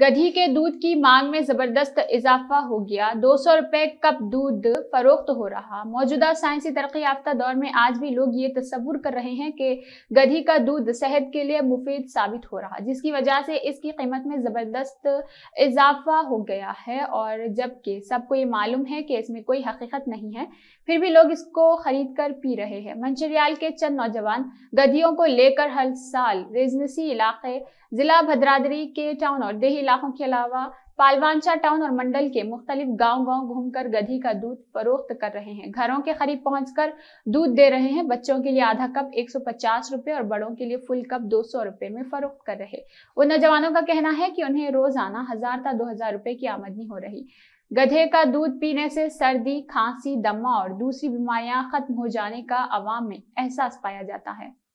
गधी के दूध की मांग में जबरदस्त इजाफा हो गया दो सौ रुपये कप दूध फरोख्त हो रहा मौजूदा साइंसी तरक्की याफ्ता दौर में आज भी लोग ये तस्वुर कर रहे हैं कि गधी का दूध सेहत के लिए मुफीद साबित हो रहा जिसकी वजह से इसकी कीमत में ज़बरदस्त इजाफा हो गया है और जबकि सबको ये मालूम है कि इसमें कोई हकीकत नहीं है फिर भी लोग इसको खरीद कर पी रहे हैं मंचरियाल के चंद नौजवान गधियों को लेकर हर साल रेजनसी इलाके ज़िला भद्रादरी के टाउन और देही इलाकों के अलावा पालवानचा टाउन और मंडल के मुख्तलिफ गांव गांव घूमकर गधी का दूध फरोख्त कर रहे हैं घरों के करीब पहुंचकर दूध दे रहे हैं बच्चों के लिए आधा कप 150 रुपए और बड़ों के लिए फुल कप 200 रुपए में फरोख्त कर रहे वो नौजवानों का कहना है कि उन्हें रोजाना हजार था दो हजार रुपए की आमदनी हो रही गधे का दूध पीने से सर्दी खांसी दमा और दूसरी बीमारियां खत्म हो जाने का आवाम में एहसास पाया जाता है